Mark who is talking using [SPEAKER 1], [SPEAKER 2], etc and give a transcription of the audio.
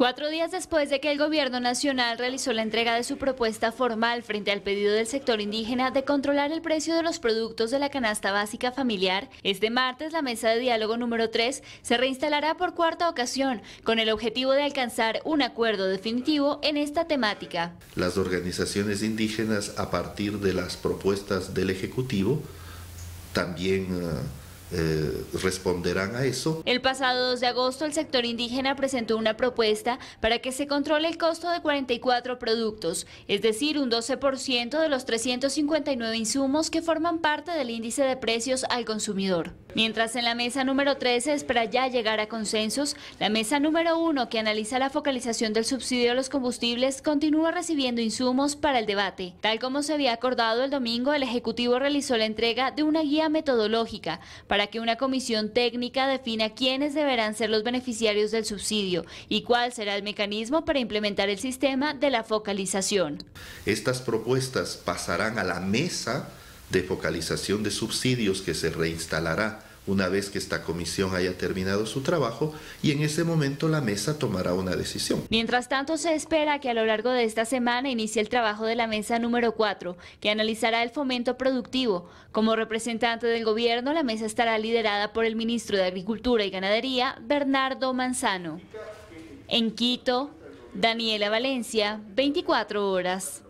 [SPEAKER 1] Cuatro días después de que el Gobierno Nacional realizó la entrega de su propuesta formal frente al pedido del sector indígena de controlar el precio de los productos de la canasta básica familiar, este martes la mesa de diálogo número 3 se reinstalará por cuarta ocasión con el objetivo de alcanzar un acuerdo definitivo en esta temática.
[SPEAKER 2] Las organizaciones indígenas a partir de las propuestas del Ejecutivo también... Eh, eh, responderán a eso.
[SPEAKER 1] El pasado 2 de agosto el sector indígena presentó una propuesta para que se controle el costo de 44 productos, es decir, un 12% de los 359 insumos que forman parte del índice de precios al consumidor. Mientras en la mesa número 13 espera ya llegar a consensos, la mesa número 1 que analiza la focalización del subsidio a los combustibles continúa recibiendo insumos para el debate. Tal como se había acordado el domingo, el Ejecutivo realizó la entrega de una guía metodológica para para que una comisión técnica defina quiénes deberán ser los beneficiarios del subsidio y cuál será el mecanismo para implementar el sistema de la focalización.
[SPEAKER 2] Estas propuestas pasarán a la mesa de focalización de subsidios que se reinstalará una vez que esta comisión haya terminado su trabajo y en ese momento la mesa tomará una decisión.
[SPEAKER 1] Mientras tanto, se espera que a lo largo de esta semana inicie el trabajo de la mesa número 4, que analizará el fomento productivo. Como representante del gobierno, la mesa estará liderada por el ministro de Agricultura y Ganadería, Bernardo Manzano. En Quito, Daniela Valencia, 24 horas.